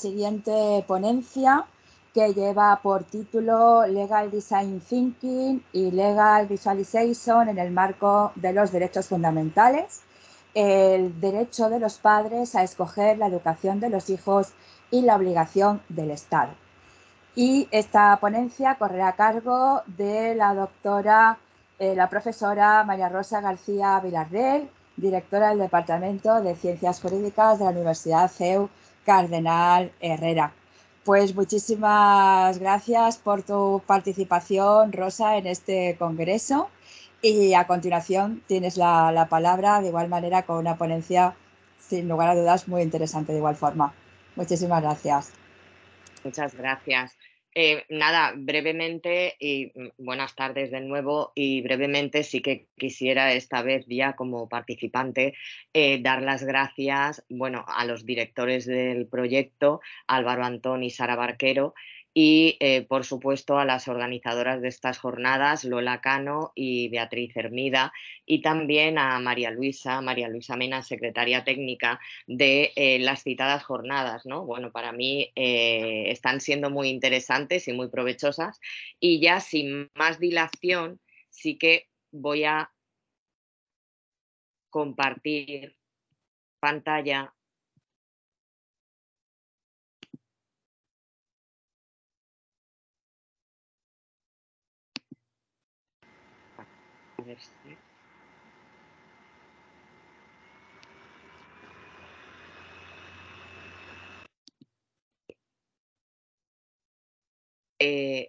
siguiente ponencia que lleva por título Legal Design Thinking y Legal Visualization en el marco de los derechos fundamentales, el derecho de los padres a escoger la educación de los hijos y la obligación del Estado. Y esta ponencia correrá a cargo de la doctora, eh, la profesora María Rosa García Villarreal, directora del Departamento de Ciencias Jurídicas de la Universidad CEU Cardenal Herrera. Pues muchísimas gracias por tu participación, Rosa, en este congreso. Y a continuación tienes la, palabra, de igual manera, con una ponencia, sin lugar a dudas, muy interesante de igual forma. Muchísimas gracias. Muchas gracias. Eh, nada, brevemente y mm, buenas tardes de nuevo y brevemente sí que quisiera esta vez ya como participante eh, dar las gracias, bueno, a los directores del proyecto, Álvaro Antón y Sara Barquero, y eh, por supuesto a las organizadoras de estas jornadas, Lola Cano y Beatriz Hermida, y también a María Luisa, María Luisa Mena, secretaria técnica de eh, las citadas jornadas. ¿no? Bueno, para mí eh, están siendo muy interesantes y muy provechosas. Y ya sin más dilación, sí que voy a compartir pantalla Este. eh,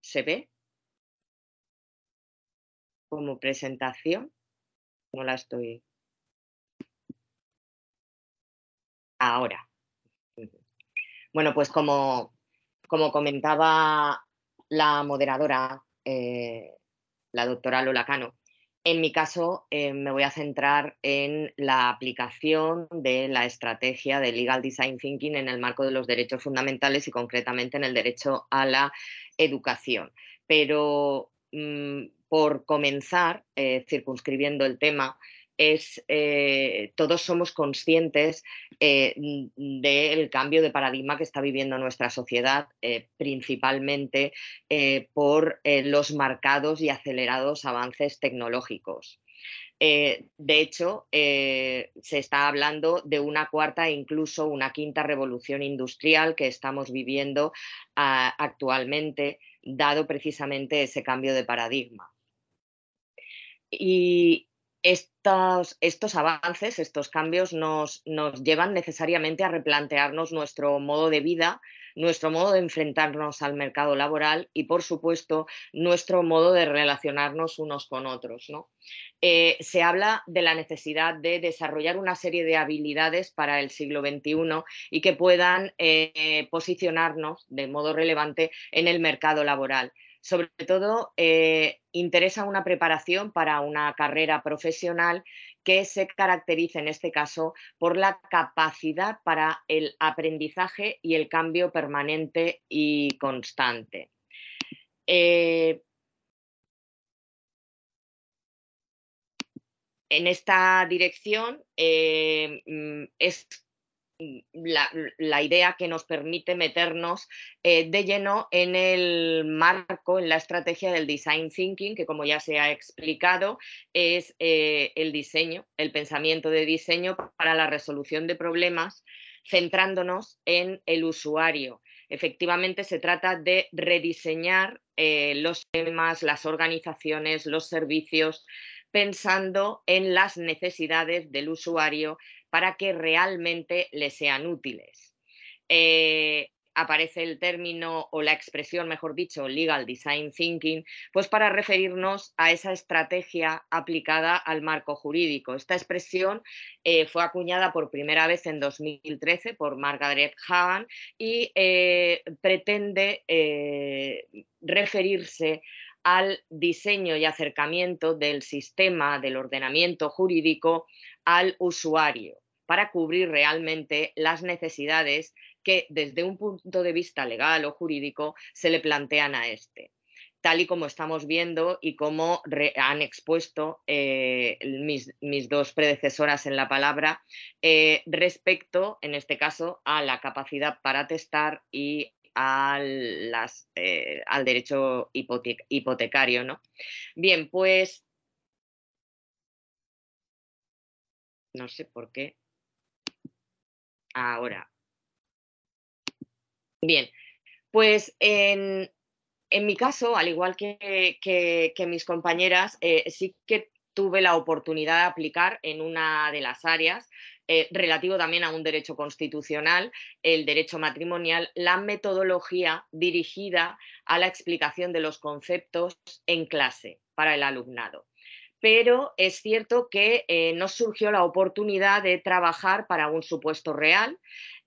se ve como presentación no la estoy. Ahora. Bueno, pues como, como comentaba la moderadora, eh, la doctora Lola Cano, en mi caso eh, me voy a centrar en la aplicación de la estrategia de Legal Design Thinking en el marco de los derechos fundamentales y concretamente en el derecho a la educación. Pero mm, por comenzar, eh, circunscribiendo el tema, es eh, todos somos conscientes eh, del cambio de paradigma que está viviendo nuestra sociedad, principalmente por los marcados y acelerados avances tecnológicos. de hecho, se está hablando de una cuarta e incluso una quinta revolución industrial que estamos viviendo ah, actualmente, dado precisamente ese cambio de paradigma. Y estos, avances, estos cambios nos, llevan necesariamente a replantearnos nuestro modo de vida, nuestro modo de enfrentarnos al mercado laboral y, por supuesto, nuestro modo de relacionarnos unos con otros. Eh, se habla de la necesidad de desarrollar una serie de habilidades para el siglo XXI y que puedan eh, posicionarnos de modo relevante en el mercado laboral sobre todo eh, interesa una preparación para una carrera profesional que se caracteriza en este caso por la capacidad para el aprendizaje y el cambio permanente y constante. Eh, en esta dirección eh, mm, es Mm, mm, la, idea que nos permite meternos eh, de lleno en el marco, en la estrategia del design thinking, que como ya se ha explicado, es eh, el diseño, el pensamiento de diseño para la resolución de problemas, centrándonos en el usuario. Efectivamente, se trata de rediseñar eh, los temas, las organizaciones, los servicios, pensando en las necesidades del usuario, para que realmente les sean útiles. Eh, aparece el término o la expresión, mejor dicho, legal design thinking, pues para referirnos a esa estrategia aplicada al marco jurídico. Esta expresión eh, fue acuñada por primera vez en 2013 por Margaret Hahn y eh, pretende referirse al diseño y acercamiento del sistema, del ordenamiento jurídico al usuario para cubrir realmente las necesidades que desde un punto de vista legal o jurídico se le plantean a este tal y como estamos viendo y como han expuesto eh, mis, dos predecesoras en la palabra, eh, respecto, en este caso, a la capacidad para testar y al, las, eh, al derecho hipotecario. ¿no? Bien, pues No sé por qué. Ahora. Bien, pues en, mi caso, al igual que, que, mis compañeras, eh, sí que tuve la oportunidad de aplicar en una de las áreas, eh, relativo también a un derecho constitucional, el derecho matrimonial, la metodología dirigida a la explicación de los conceptos en clase para el alumnado pero es cierto que nos eh, no surgió la oportunidad de trabajar para un supuesto real.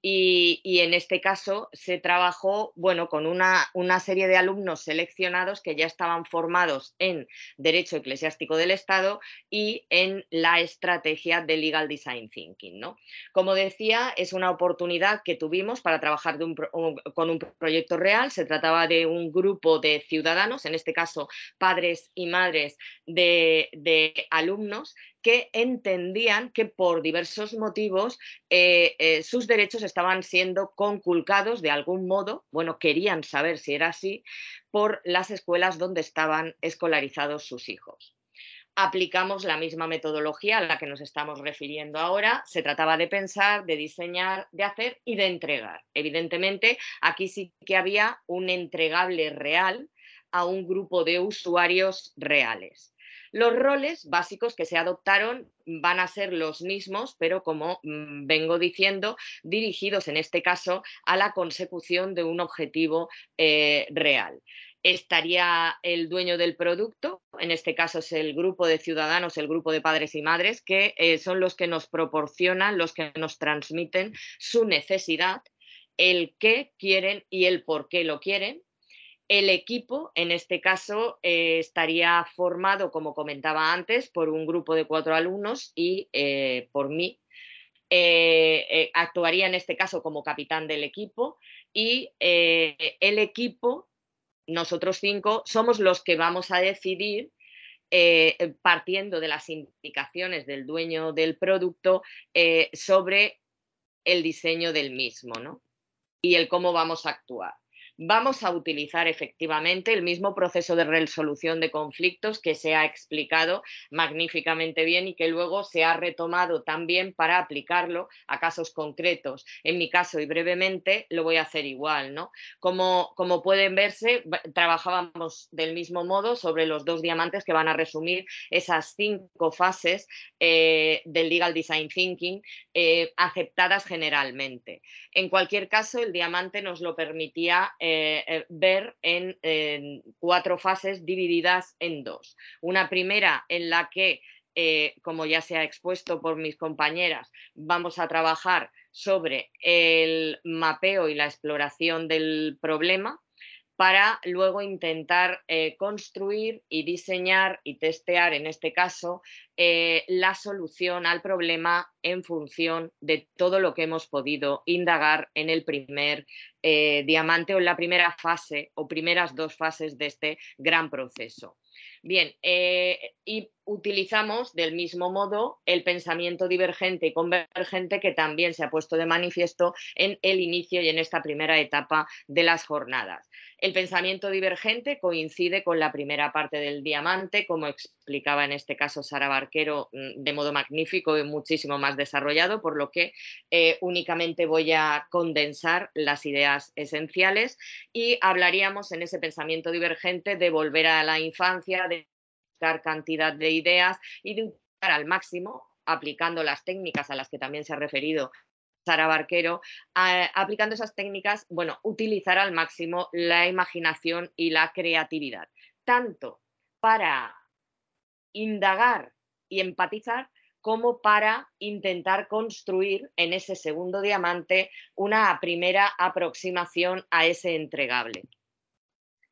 Y, en este caso se trabajó bueno, con una, serie de alumnos seleccionados que ya estaban formados en Derecho Eclesiástico del Estado y en la estrategia de Legal Design Thinking. ¿no? Como decía, es una oportunidad que tuvimos para trabajar con un proyecto real. Se trataba de un grupo de ciudadanos, en este caso padres y madres de alumnos, que entendían que por diversos motivos eh, eh, sus derechos estaban siendo conculcados de algún modo, bueno, querían saber si era así, por las escuelas donde estaban escolarizados sus hijos aplicamos la misma metodología a la que nos estamos refiriendo ahora. Se trataba de pensar, de diseñar, de hacer y de entregar. Evidentemente, aquí sí que había un entregable real a un grupo de usuarios reales. Los roles básicos que se adoptaron van a ser los mismos, pero como mm, vengo diciendo, dirigidos en este caso a la consecución de un objetivo eh, real estaría el dueño del producto, en este caso es el grupo de ciudadanos, el grupo de padres y madres, que eh, son los que nos proporcionan, los que nos transmiten su necesidad, el qué quieren y el por qué lo quieren, el equipo, en este caso, eh, estaría formado, como comentaba antes, por un grupo de cuatro alumnos y eh, por mí. Eh, actuaría en este caso como capitán del equipo y el equipo, nosotros cinco, somos los que vamos a decidir partiendo de las indicaciones del dueño del producto sobre el diseño del mismo y el cómo vamos a actuar vamos a utilizar efectivamente el mismo proceso de resolución de conflictos que se ha explicado magníficamente bien y que luego se ha retomado también para aplicarlo a casos concretos. En mi caso, y brevemente, lo voy a hacer igual. ¿no? Como, como pueden verse, trabajábamos del mismo modo sobre los dos diamantes que van a resumir esas cinco fases eh, del Legal Design Thinking eh, aceptadas generalmente. En cualquier caso, el diamante nos lo permitía eh, eh, ver en, cuatro fases divididas en dos. Una primera en la que eh, como ya se ha expuesto por mis compañeras, vamos a trabajar sobre el mapeo y la exploración del problema, para luego intentar eh, construir y diseñar y testear, en este caso, eh, la solución al problema en función de todo lo que hemos podido indagar en el primer eh, diamante o en la primera fase o primeras dos fases de este gran proceso. Bien, y utilizamos del mismo modo el pensamiento divergente y convergente que también se ha puesto de manifiesto en el inicio y en esta primera etapa de las jornadas. El pensamiento divergente coincide con la primera parte del diamante, como explicaba en este caso Sara Barquero mm, de modo magnífico y muchísimo más desarrollado, por lo que eh, únicamente voy a condensar las ideas esenciales y hablaríamos en ese pensamiento divergente de volver a la infancia, de cantidad de ideas y de utilizar al máximo, aplicando las técnicas a las que también se ha referido Sara Barquero, eh, aplicando esas técnicas, bueno, utilizar al máximo la imaginación y la creatividad, tanto para indagar y empatizar como para intentar construir en ese segundo diamante una primera aproximación a ese entregable.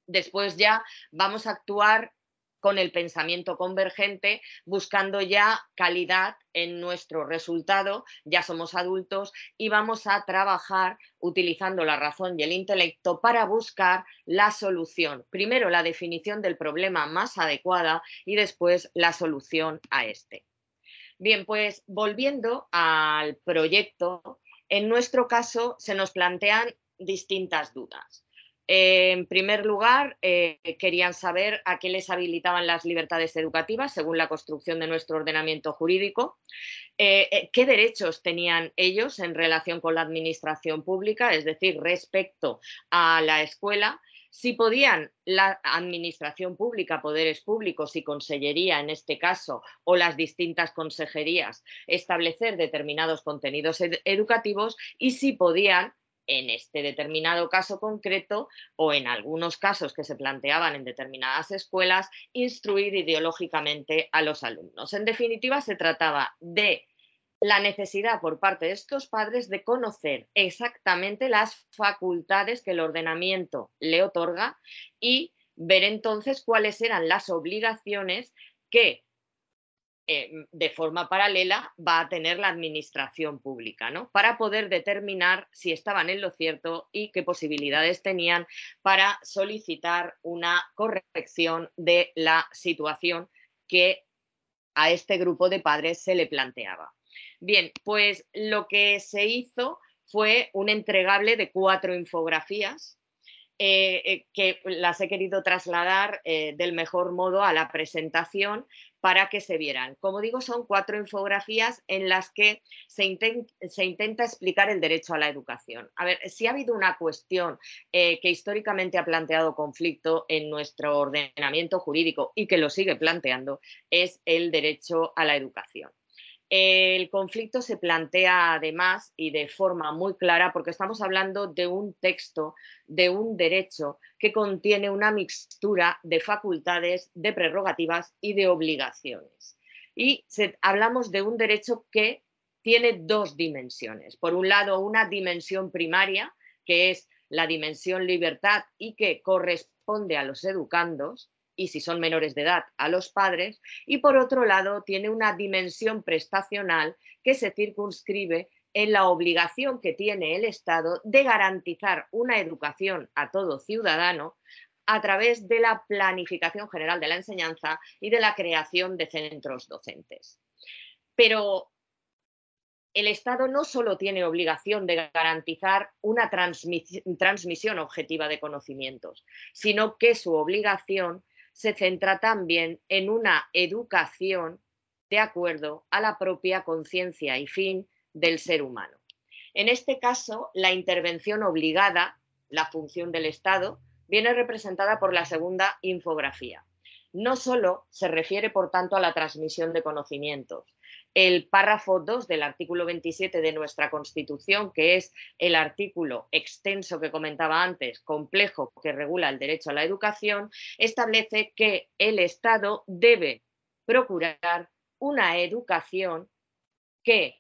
Después ya vamos a actuar con el pensamiento convergente, buscando ya calidad en nuestro resultado, ya somos adultos y vamos a trabajar utilizando la razón y el intelecto para buscar la solución. Primero la definición del problema más adecuada y después la solución a este. Bien, pues volviendo al proyecto, en nuestro caso se nos plantean distintas dudas en primer lugar, eh, querían saber a qué les habilitaban las libertades educativas según la construcción de nuestro ordenamiento jurídico, eh, eh, qué derechos tenían ellos en relación con la administración pública, es decir, respecto a la escuela, si podían la administración pública, poderes públicos y consellería en este caso, o las distintas consejerías, establecer determinados contenidos educativos y si podían en este determinado caso concreto o en algunos casos que se planteaban en determinadas escuelas, instruir ideológicamente a los alumnos. En definitiva, se trataba de la necesidad por parte de estos padres de conocer exactamente las facultades que el ordenamiento le otorga y ver entonces cuáles eran las obligaciones que eh, de forma paralela va a tener la administración pública, ¿no? Para poder determinar si estaban en lo cierto y qué posibilidades tenían para solicitar una corrección de la situación que a este grupo de padres se le planteaba. Bien, pues lo que se hizo fue un entregable de cuatro infografías eh, eh, que las he querido trasladar eh, del mejor modo a la presentación para que se vieran. Como digo, son cuatro infografías en las que se intenta explicar el derecho a la educación. A ver, si ha habido una cuestión que históricamente ha planteado conflicto en nuestro ordenamiento jurídico y que lo sigue planteando, es el derecho a la educación. El conflicto se plantea además y de forma muy clara porque estamos hablando de un texto, de un derecho que contiene una mixtura de facultades, de prerrogativas y de obligaciones. Y hablamos de un derecho que tiene dos dimensiones. Por un lado, una dimensión primaria, que es la dimensión libertad y que corresponde a los educandos, y si son menores de edad a los padres y por otro lado tiene una dimensión prestacional que se circunscribe en la obligación que tiene el Estado de garantizar una educación a todo ciudadano a través de la planificación general de la enseñanza y de la creación de centros docentes. Pero el Estado no solo tiene obligación de garantizar una transmisión objetiva de conocimientos, sino que su obligación se centra también en una educación de acuerdo a la propia conciencia y fin del ser humano. En este caso, la intervención obligada, la función del Estado, viene representada por la segunda infografía. No solo se refiere, por tanto, a la transmisión de conocimientos, el párrafo 2 del artículo 27 de nuestra Constitución, que es el artículo extenso que comentaba antes, complejo, que regula el derecho a la educación, establece que el Estado debe procurar una educación que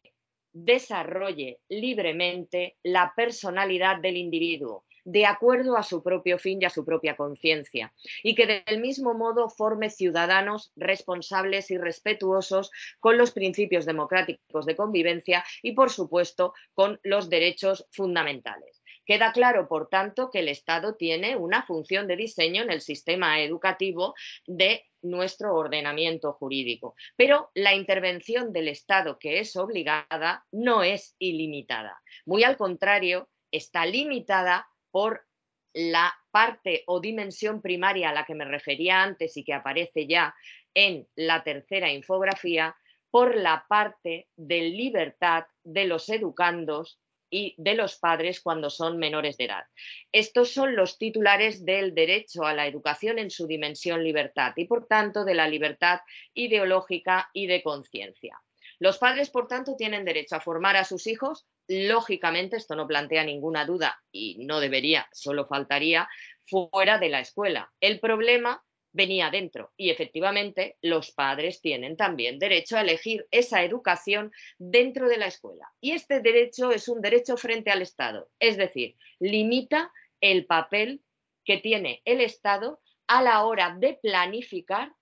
desarrolle libremente la personalidad del individuo, de acuerdo a su propio fin y a su propia conciencia, y que del mismo modo forme ciudadanos responsables y respetuosos con los principios democráticos de convivencia y, por supuesto, con los derechos fundamentales. Queda claro, por tanto, que el Estado tiene una función de diseño en el sistema educativo de nuestro ordenamiento jurídico. Pero la intervención del Estado, que es obligada, no es ilimitada. Muy al contrario, está limitada por la parte o dimensión primaria a la que me refería antes y que aparece ya en la tercera infografía, por la parte de libertad de los educandos y de los padres cuando son menores de edad. Estos son los titulares del derecho a la educación en su dimensión libertad y, por tanto, de la libertad ideológica y de conciencia. Los padres, por tanto, tienen derecho a formar a sus hijos. Lógicamente, esto no plantea ninguna duda y no debería, solo faltaría, fuera de la escuela. El problema venía dentro y efectivamente los padres tienen también derecho a elegir esa educación dentro de la escuela. Y este derecho es un derecho frente al Estado, es decir, limita el papel que tiene el Estado a la hora de planificar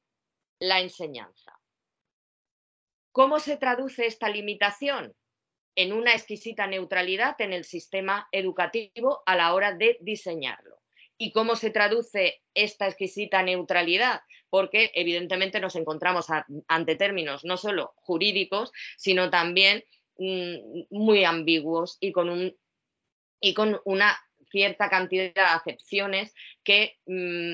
la enseñanza. ¿Cómo se traduce esta limitación? En una exquisita neutralidad en el sistema educativo a la hora de diseñarlo. ¿Y cómo se traduce esta exquisita neutralidad? Porque evidentemente nos encontramos ante términos no solo jurídicos, sino también mm, muy ambiguos y con, una cierta cantidad de acepciones que mm,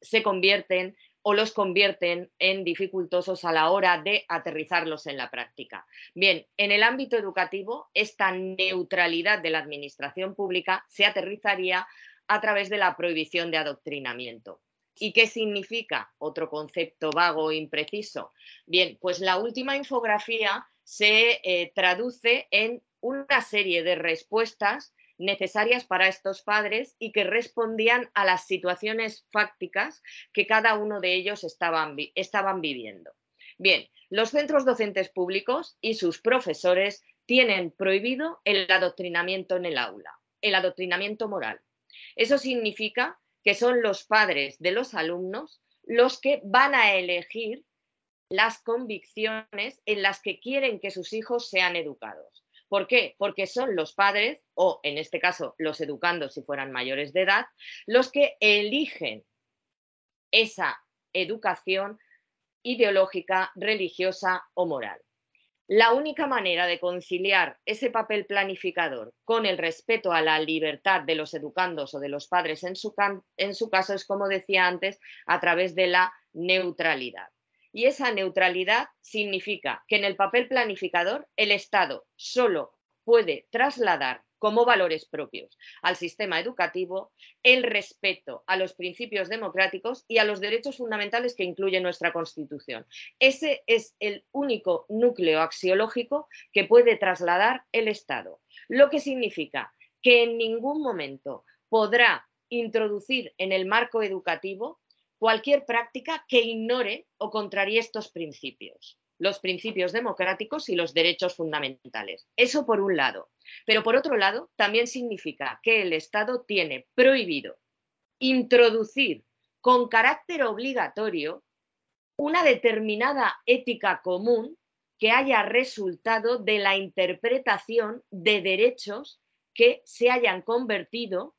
se convierten o los convierten en dificultosos a la hora de aterrizarlos en la práctica. Bien, en el ámbito educativo, esta neutralidad de la administración pública se aterrizaría a través de la prohibición de adoctrinamiento. ¿Y qué significa? Otro concepto vago e impreciso. Bien, pues la última infografía se eh, traduce en una serie de respuestas necesarias para estos padres y que respondían a las situaciones fácticas que cada uno de ellos estaban, estaban viviendo. Bien, los centros docentes públicos y sus profesores tienen prohibido el adoctrinamiento en el aula, el adoctrinamiento moral. Eso significa que son los padres de los alumnos los que van a elegir las convicciones en las que quieren que sus hijos sean educados. ¿Por qué? Porque son los padres, o en este caso los educandos si fueran mayores de edad, los que eligen esa educación ideológica, religiosa o moral. La única manera de conciliar ese papel planificador con el respeto a la libertad de los educandos o de los padres en su, en su caso es, como decía antes, a través de la neutralidad. Y esa neutralidad significa que en el papel planificador el Estado solo puede trasladar como valores propios al sistema educativo el respeto a los principios democráticos y a los derechos fundamentales que incluye nuestra Constitución. Ese es el único núcleo axiológico que puede trasladar el Estado, lo que significa que en ningún momento podrá introducir en el marco educativo cualquier práctica que ignore o contrarie estos principios, los principios democráticos y los derechos fundamentales. Eso por un lado. Pero por otro lado, también significa que el Estado tiene prohibido introducir con carácter obligatorio una determinada ética común que haya resultado de la interpretación de derechos que se hayan convertido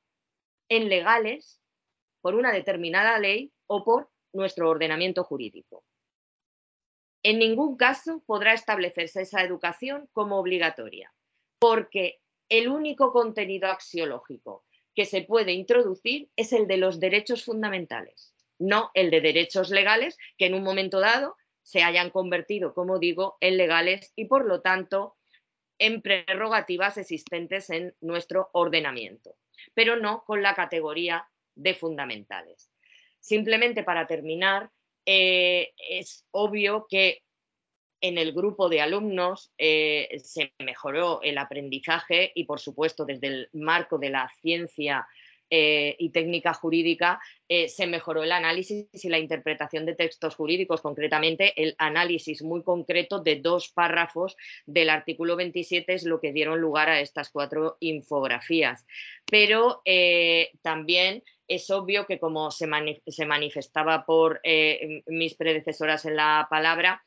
en legales por una determinada ley o por nuestro ordenamiento jurídico. En ningún caso podrá establecerse esa educación como obligatoria, porque el único contenido axiológico que se puede introducir es el de los derechos fundamentales, no el de derechos legales que en un momento dado se hayan convertido, como digo, en legales y por lo tanto en prerrogativas existentes en nuestro ordenamiento, pero no con la categoría de fundamentales. Simplemente para terminar, eh, es obvio que en el grupo de alumnos eh, se mejoró el aprendizaje y, por supuesto, desde el marco de la ciencia eh, y técnica jurídica, eh, se mejoró el análisis y la interpretación de textos jurídicos, concretamente el análisis muy concreto de dos párrafos del artículo 27 es lo que dieron lugar a estas cuatro infografías. Pero eh, también es obvio que como se manifestaba por mis predecesoras en la palabra,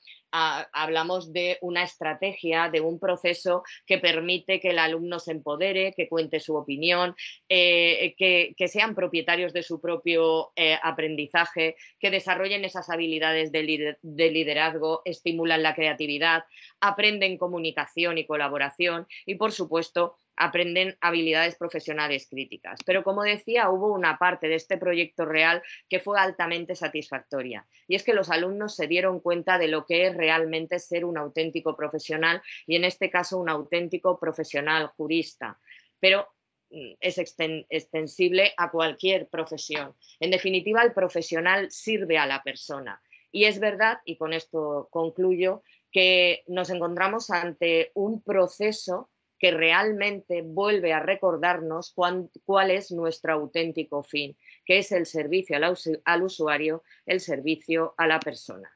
hablamos de una estrategia, de un proceso que permite que el alumno se empodere, que cuente su opinión, eh, que, sean propietarios de su propio eh, aprendizaje, que desarrollen esas habilidades de, liderazgo, estimulan la creatividad, aprenden comunicación y colaboración y, por supuesto, aprenden habilidades profesionales críticas. Pero como decía, hubo una parte de este proyecto real que fue altamente satisfactoria. Y es que los alumnos se dieron cuenta de lo que es realmente ser un auténtico profesional y en este caso un auténtico profesional jurista. Pero mm, es extensible a cualquier profesión. En definitiva, el profesional sirve a la persona. Y es verdad, y con esto concluyo, que nos encontramos ante un proceso que realmente vuelve a recordarnos cuál es nuestro auténtico fin, que es el servicio al, usuario, el servicio a la persona.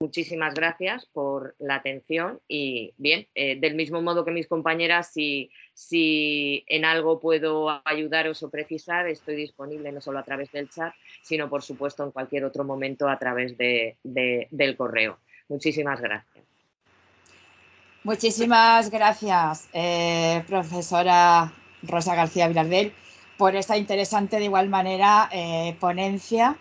Muchísimas gracias por la atención y bien, eh, del mismo modo que mis compañeras, si, en algo puedo ayudaros o precisar, estoy disponible no solo a través del chat, sino por supuesto en cualquier otro momento a través del correo. Muchísimas gracias. Muchísimas gracias, eh, profesora Rosa García Vilardel, por esta interesante, de igual manera, eh, ponencia,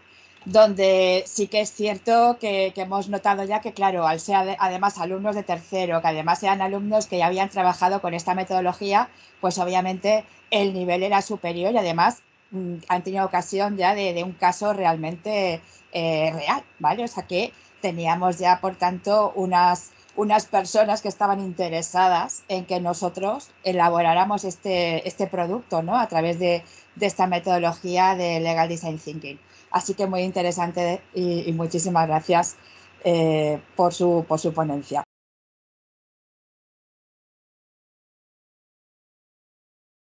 donde sí que es cierto que, hemos notado ya que, claro, al ser además alumnos de tercero, que además sean alumnos que ya habían trabajado con esta metodología, pues obviamente el nivel era superior y además mm, han tenido ocasión ya de, un caso realmente eh, real, ¿vale? O sea que teníamos ya, por tanto, unas unas personas que estaban interesadas en que nosotros elaboráramos este, este producto ¿no? a través de, esta metodología de Legal Design Thinking. Así que muy interesante y, muchísimas gracias eh, por, su, por su ponencia.